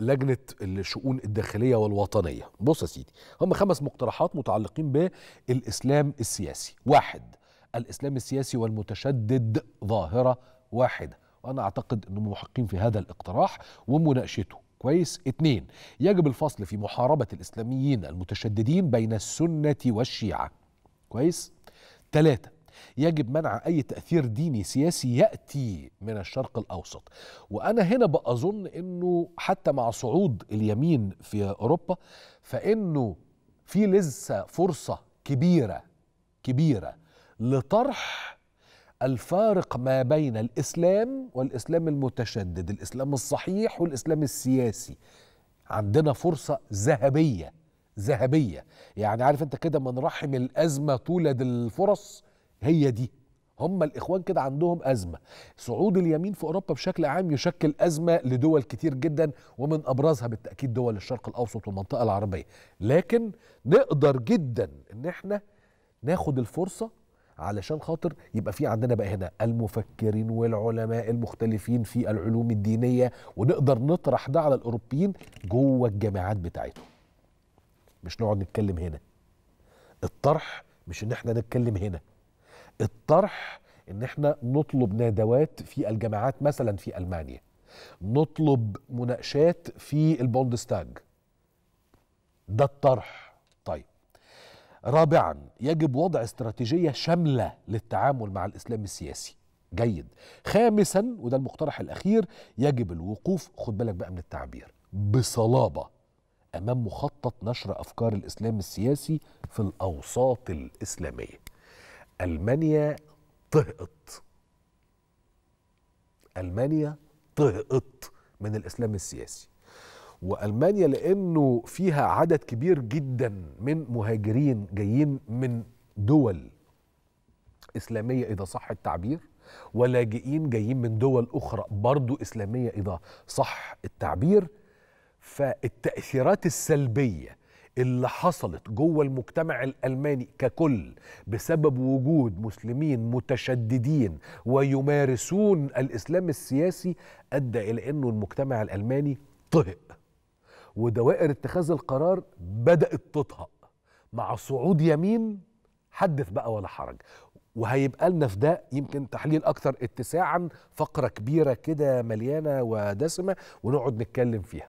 لجنه الشؤون الداخليه والوطنيه بص يا سيدي هم خمس مقترحات متعلقين بالاسلام السياسي واحد الاسلام السياسي والمتشدد ظاهره واحده وانا اعتقد انهم محقين في هذا الاقتراح ومناقشته كويس اتنين يجب الفصل في محاربة الإسلاميين المتشددين بين السنة والشيعة كويس تلاتة يجب منع أي تأثير ديني سياسي يأتي من الشرق الأوسط وأنا هنا بأظن أنه حتى مع صعود اليمين في أوروبا فإنه في لسه فرصة كبيرة كبيرة لطرح الفارق ما بين الاسلام والاسلام المتشدد، الاسلام الصحيح والاسلام السياسي. عندنا فرصه ذهبيه ذهبيه، يعني عارف انت كده من رحم الازمه تولد الفرص هي دي هم الاخوان كده عندهم ازمه صعود اليمين في اوروبا بشكل عام يشكل ازمه لدول كتير جدا ومن ابرزها بالتاكيد دول الشرق الاوسط والمنطقه العربيه لكن نقدر جدا ان احنا ناخد الفرصه علشان خاطر يبقى في عندنا بقى هنا المفكرين والعلماء المختلفين في العلوم الدينيه ونقدر نطرح ده على الاوروبيين جوه الجامعات بتاعتهم مش نقعد نتكلم هنا الطرح مش ان احنا نتكلم هنا الطرح ان احنا نطلب ندوات في الجامعات مثلا في المانيا نطلب مناقشات في البوندستاج ده الطرح طيب رابعا يجب وضع استراتيجيه شامله للتعامل مع الاسلام السياسي جيد خامسا وده المقترح الاخير يجب الوقوف خد بالك بقى من التعبير بصلابه امام مخطط نشر افكار الاسلام السياسي في الاوساط الاسلاميه المانيا طهقت المانيا طهقت من الاسلام السياسي والمانيا لانه فيها عدد كبير جدا من مهاجرين جايين من دول اسلاميه اذا صح التعبير ولاجئين جايين من دول اخرى برضو اسلاميه اذا صح التعبير فالتاثيرات السلبيه اللي حصلت جوه المجتمع الالماني ككل بسبب وجود مسلمين متشددين ويمارسون الاسلام السياسي ادى الى انه المجتمع الالماني طهق ودوائر اتخاذ القرار بدات تطهق مع صعود يمين حدث بقى ولا حرج وهيبقى لنا في ده يمكن تحليل اكثر اتساعا فقره كبيره كده مليانه ودسمه ونقعد نتكلم فيها